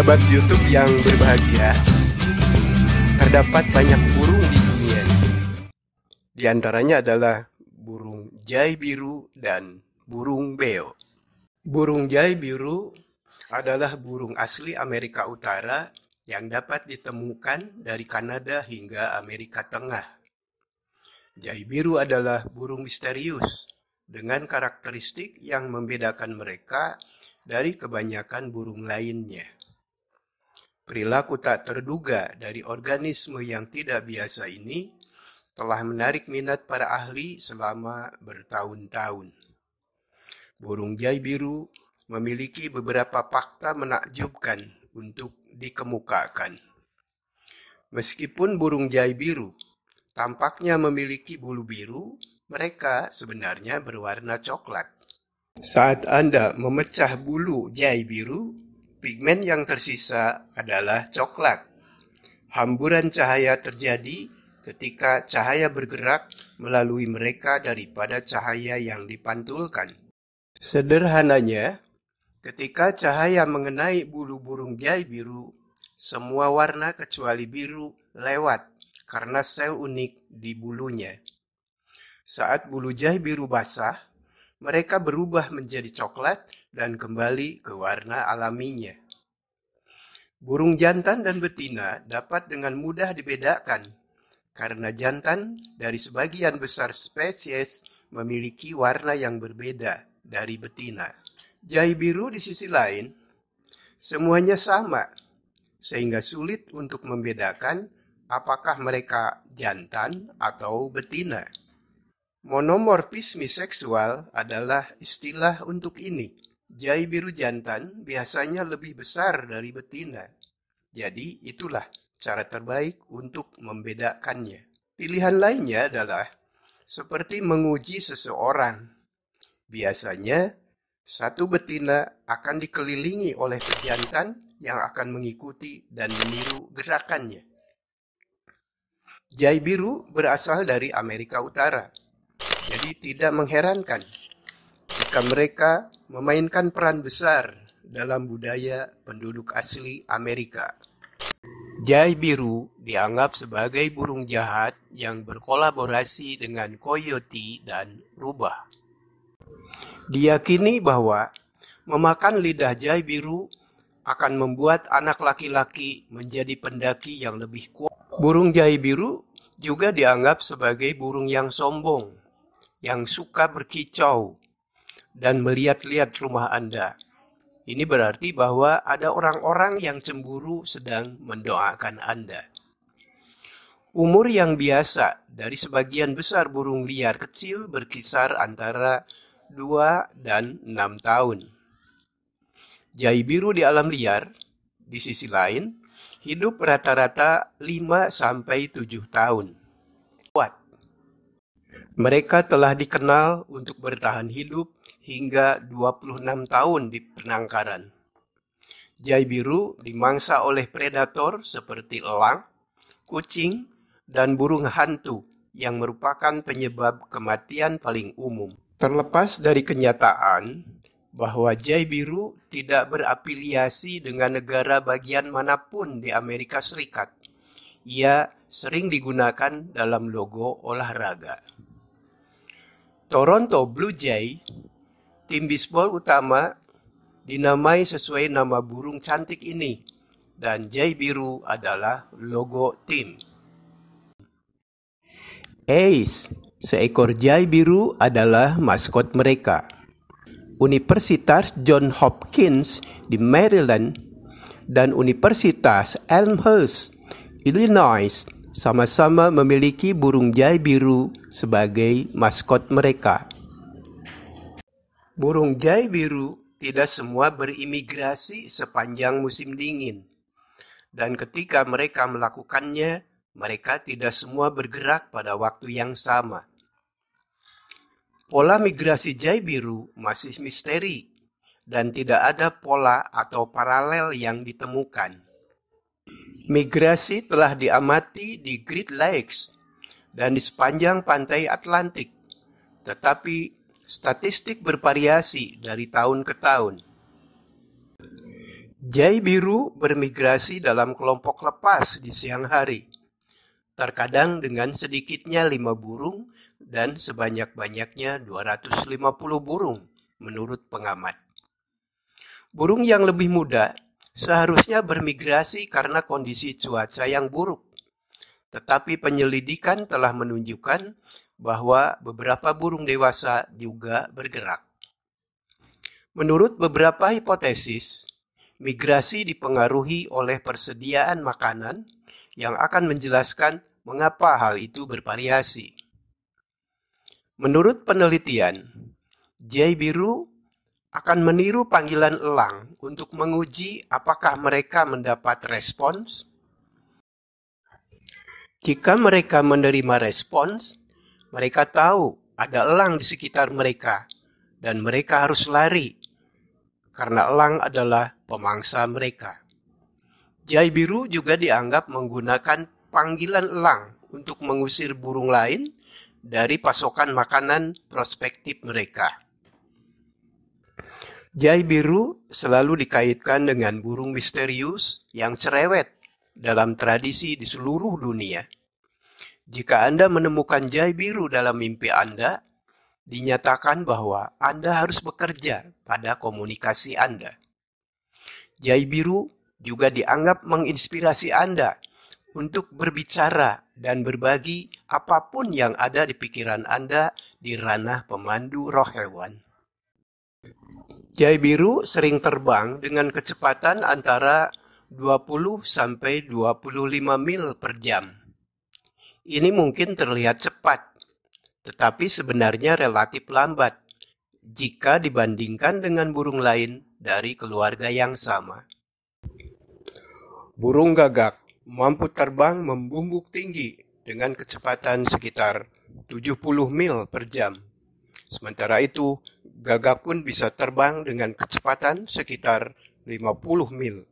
sahabat YouTube yang berbahagia, terdapat banyak burung di dunia. Di antaranya adalah burung jai biru dan burung beo. Burung jai biru adalah burung asli Amerika Utara yang dapat ditemukan dari Kanada hingga Amerika Tengah. Jai biru adalah burung misterius dengan karakteristik yang membedakan mereka dari kebanyakan burung lainnya. Perilaku tak terduga dari organisme yang tidak biasa ini telah menarik minat para ahli selama bertahun-tahun. Burung jai biru memiliki beberapa fakta menakjubkan untuk dikemukakan. Meskipun burung jai biru tampaknya memiliki bulu biru, mereka sebenarnya berwarna coklat. Saat Anda memecah bulu jai biru, Pigmen yang tersisa adalah coklat. Hamburan cahaya terjadi ketika cahaya bergerak melalui mereka daripada cahaya yang dipantulkan. Sederhananya, ketika cahaya mengenai bulu burung jai biru, semua warna kecuali biru lewat karena sel unik di bulunya. Saat bulu jai biru basah, mereka berubah menjadi coklat dan kembali ke warna alaminya. Burung jantan dan betina dapat dengan mudah dibedakan karena jantan dari sebagian besar spesies memiliki warna yang berbeda dari betina. Jahi biru di sisi lain, semuanya sama, sehingga sulit untuk membedakan apakah mereka jantan atau betina. Monomorfisme seksual adalah istilah untuk ini. Jai biru jantan biasanya lebih besar dari betina. Jadi itulah cara terbaik untuk membedakannya. Pilihan lainnya adalah seperti menguji seseorang. Biasanya satu betina akan dikelilingi oleh pejantan yang akan mengikuti dan meniru gerakannya. Jai biru berasal dari Amerika Utara. Jadi tidak mengherankan jika mereka memainkan peran besar dalam budaya penduduk asli Amerika. Jai biru dianggap sebagai burung jahat yang berkolaborasi dengan coyote dan rubah. Diyakini bahwa memakan lidah jai biru akan membuat anak laki-laki menjadi pendaki yang lebih kuat. Burung jai biru juga dianggap sebagai burung yang sombong yang suka berkicau dan melihat-lihat rumah Anda. Ini berarti bahwa ada orang-orang yang cemburu sedang mendoakan Anda. Umur yang biasa dari sebagian besar burung liar kecil berkisar antara 2 dan 6 tahun. Jai biru di alam liar, di sisi lain, hidup rata-rata 5 sampai 7 tahun. Kuat mereka telah dikenal untuk bertahan hidup hingga 26 tahun di penangkaran. Jai biru dimangsa oleh predator seperti elang, kucing, dan burung hantu yang merupakan penyebab kematian paling umum. Terlepas dari kenyataan bahwa Jai biru tidak berafiliasi dengan negara bagian manapun di Amerika Serikat, ia sering digunakan dalam logo olahraga. Toronto Blue Jay, tim bisbol utama, dinamai sesuai nama burung cantik ini, dan jay biru adalah logo tim. Ace, seekor jay biru adalah maskot mereka. Universitas John Hopkins di Maryland dan Universitas Elmhurst, Illinois sama-sama memiliki burung jai biru sebagai maskot mereka. Burung jai biru tidak semua berimigrasi sepanjang musim dingin. Dan ketika mereka melakukannya, mereka tidak semua bergerak pada waktu yang sama. Pola migrasi jai biru masih misteri dan tidak ada pola atau paralel yang ditemukan migrasi telah diamati di Great Lakes dan di sepanjang pantai Atlantik, tetapi statistik bervariasi dari tahun ke tahun. Jai biru bermigrasi dalam kelompok lepas di siang hari, terkadang dengan sedikitnya lima burung dan sebanyak-banyaknya 250 burung menurut pengamat. Burung yang lebih muda seharusnya bermigrasi karena kondisi cuaca yang buruk. Tetapi penyelidikan telah menunjukkan bahwa beberapa burung dewasa juga bergerak. Menurut beberapa hipotesis, migrasi dipengaruhi oleh persediaan makanan yang akan menjelaskan mengapa hal itu bervariasi. Menurut penelitian, jay biru akan meniru panggilan elang untuk menguji apakah mereka mendapat respons. Jika mereka menerima respons, mereka tahu ada elang di sekitar mereka dan mereka harus lari karena elang adalah pemangsa mereka. Jai biru juga dianggap menggunakan panggilan elang untuk mengusir burung lain dari pasokan makanan prospektif mereka. Jai biru selalu dikaitkan dengan burung misterius yang cerewet dalam tradisi di seluruh dunia. Jika Anda menemukan jai biru dalam mimpi Anda, dinyatakan bahwa Anda harus bekerja pada komunikasi Anda. Jai biru juga dianggap menginspirasi Anda untuk berbicara dan berbagi apapun yang ada di pikiran Anda di ranah pemandu roh hewan. Jai biru sering terbang dengan kecepatan antara 20 sampai 25 mil per jam. Ini mungkin terlihat cepat, tetapi sebenarnya relatif lambat jika dibandingkan dengan burung lain dari keluarga yang sama. Burung gagak mampu terbang membumbuk tinggi dengan kecepatan sekitar 70 mil per jam. Sementara itu, gagak pun bisa terbang dengan kecepatan sekitar 50 mil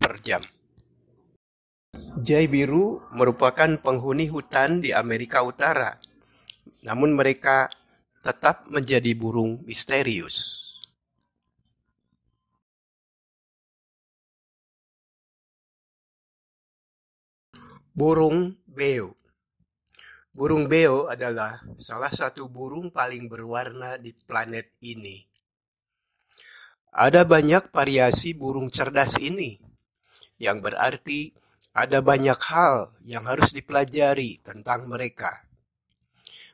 per jam. Jai biru merupakan penghuni hutan di Amerika Utara, namun mereka tetap menjadi burung misterius. Burung beo Burung beo adalah salah satu burung paling berwarna di planet ini. Ada banyak variasi burung cerdas ini, yang berarti ada banyak hal yang harus dipelajari tentang mereka.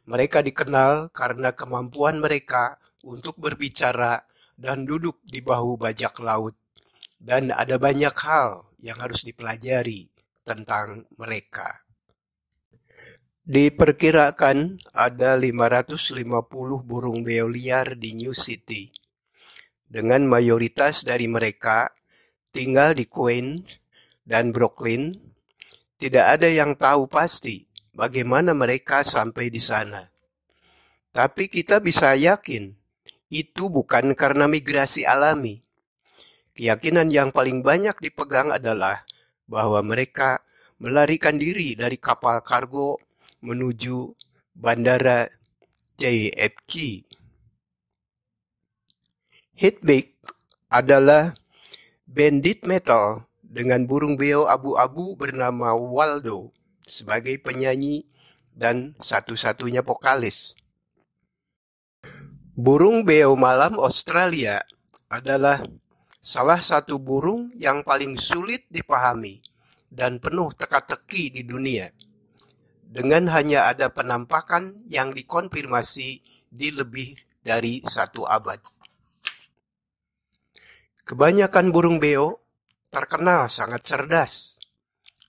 Mereka dikenal karena kemampuan mereka untuk berbicara dan duduk di bahu bajak laut, dan ada banyak hal yang harus dipelajari tentang mereka. Diperkirakan ada 550 burung beo liar di New City. Dengan mayoritas dari mereka tinggal di Queens dan Brooklyn, tidak ada yang tahu pasti bagaimana mereka sampai di sana. Tapi kita bisa yakin itu bukan karena migrasi alami. Keyakinan yang paling banyak dipegang adalah bahwa mereka melarikan diri dari kapal kargo menuju Bandara JFK. Hitbeak adalah bandit metal dengan burung beo abu-abu bernama Waldo sebagai penyanyi dan satu-satunya vokalis. Burung beo malam Australia adalah salah satu burung yang paling sulit dipahami dan penuh teka-teki di dunia dengan hanya ada penampakan yang dikonfirmasi di lebih dari satu abad. Kebanyakan burung beo terkenal sangat cerdas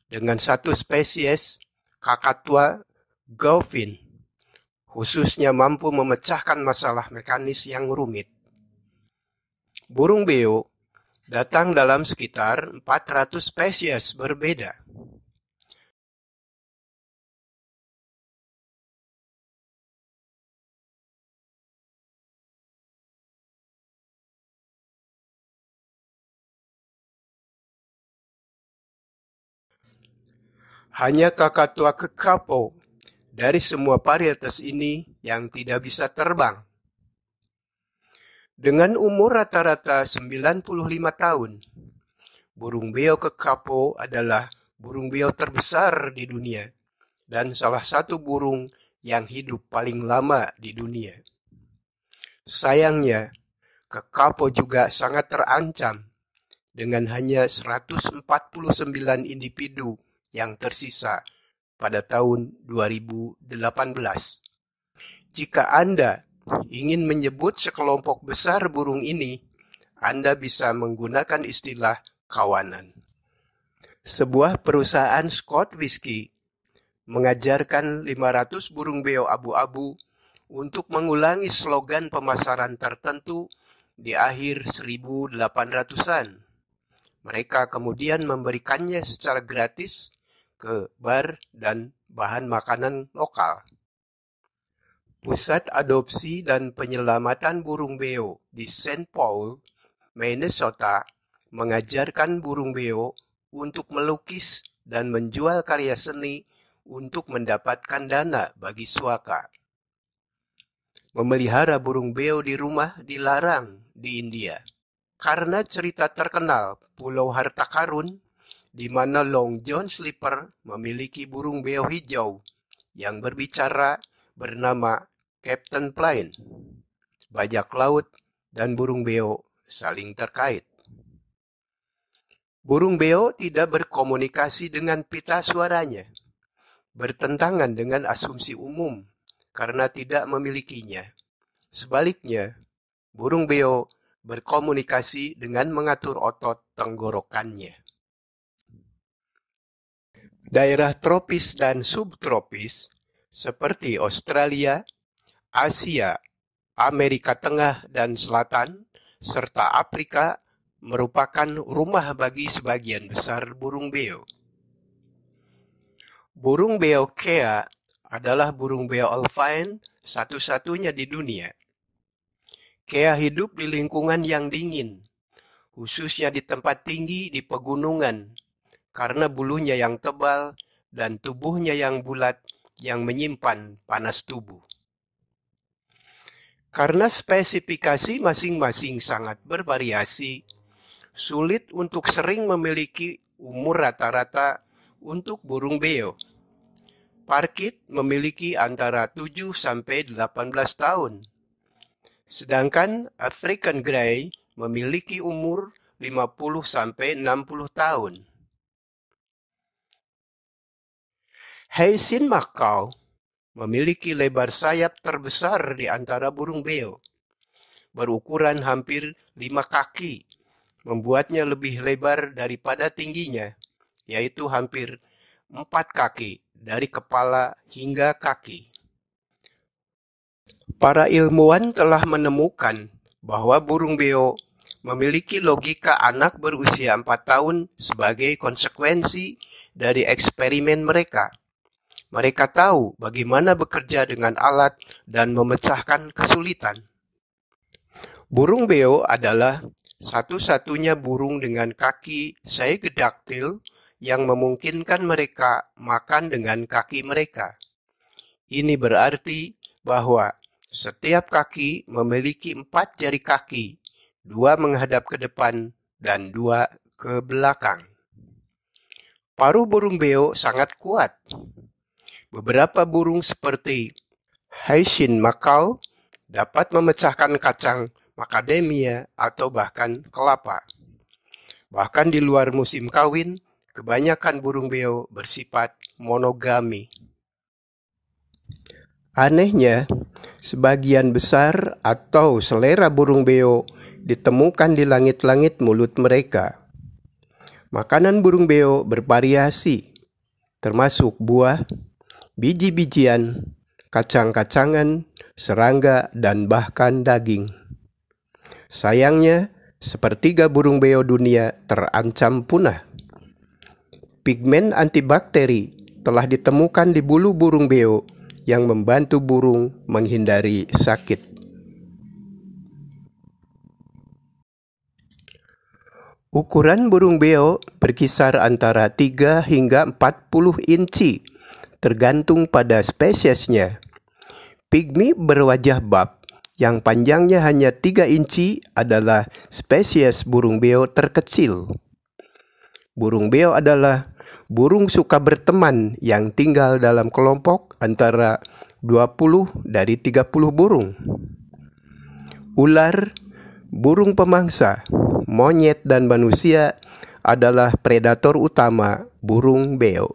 dengan satu spesies kakatua Gauvin, khususnya mampu memecahkan masalah mekanis yang rumit. Burung beo datang dalam sekitar 400 spesies berbeda. Hanya kakak tua kekapo dari semua varietas ini yang tidak bisa terbang. Dengan umur rata-rata 95 tahun, burung beo kekapo adalah burung beo terbesar di dunia dan salah satu burung yang hidup paling lama di dunia. Sayangnya, kekapo juga sangat terancam dengan hanya 149 individu yang tersisa pada tahun 2018. Jika Anda ingin menyebut sekelompok besar burung ini, Anda bisa menggunakan istilah kawanan. Sebuah perusahaan Scott Whisky mengajarkan 500 burung beo abu-abu untuk mengulangi slogan pemasaran tertentu di akhir 1800-an. Mereka kemudian memberikannya secara gratis ke bar dan bahan makanan lokal. Pusat Adopsi dan Penyelamatan Burung Beo di St. Paul, Minnesota, mengajarkan burung beo untuk melukis dan menjual karya seni untuk mendapatkan dana bagi suaka. Memelihara burung beo di rumah dilarang di India. Karena cerita terkenal Pulau Harta Karun di mana Long John Slipper memiliki burung beo hijau yang berbicara bernama Captain Plain. Bajak laut dan burung beo saling terkait. Burung beo tidak berkomunikasi dengan pita suaranya, bertentangan dengan asumsi umum karena tidak memilikinya. Sebaliknya, burung beo berkomunikasi dengan mengatur otot tenggorokannya daerah tropis dan subtropis seperti Australia, Asia, Amerika Tengah dan Selatan, serta Afrika merupakan rumah bagi sebagian besar burung beo. Burung beo kea adalah burung beo alpine satu-satunya di dunia. Kea hidup di lingkungan yang dingin, khususnya di tempat tinggi di pegunungan, karena bulunya yang tebal dan tubuhnya yang bulat yang menyimpan panas tubuh. Karena spesifikasi masing-masing sangat bervariasi, sulit untuk sering memiliki umur rata-rata untuk burung beo. Parkit memiliki antara 7 sampai 18 tahun. Sedangkan African Grey memiliki umur 50 sampai 60 tahun. sin makau memiliki lebar sayap terbesar di antara burung beo, berukuran hampir lima kaki, membuatnya lebih lebar daripada tingginya, yaitu hampir empat kaki dari kepala hingga kaki. Para ilmuwan telah menemukan bahwa burung beo memiliki logika anak berusia empat tahun sebagai konsekuensi dari eksperimen mereka mereka tahu bagaimana bekerja dengan alat dan memecahkan kesulitan. Burung beo adalah satu-satunya burung dengan kaki segedaktil yang memungkinkan mereka makan dengan kaki mereka. Ini berarti bahwa setiap kaki memiliki empat jari kaki, dua menghadap ke depan dan dua ke belakang. Paru burung beo sangat kuat. Beberapa burung seperti Haisin Makau dapat memecahkan kacang macadamia atau bahkan kelapa. Bahkan di luar musim kawin, kebanyakan burung beo bersifat monogami. Anehnya, sebagian besar atau selera burung beo ditemukan di langit-langit mulut mereka. Makanan burung beo bervariasi, termasuk buah, biji-bijian, kacang-kacangan, serangga, dan bahkan daging. Sayangnya, sepertiga burung beo dunia terancam punah. Pigmen antibakteri telah ditemukan di bulu burung beo yang membantu burung menghindari sakit. Ukuran burung beo berkisar antara 3 hingga 40 inci tergantung pada spesiesnya. Pigmi berwajah bab yang panjangnya hanya 3 inci adalah spesies burung beo terkecil. Burung beo adalah burung suka berteman yang tinggal dalam kelompok antara 20 dari 30 burung. Ular, burung pemangsa, monyet dan manusia adalah predator utama burung beo.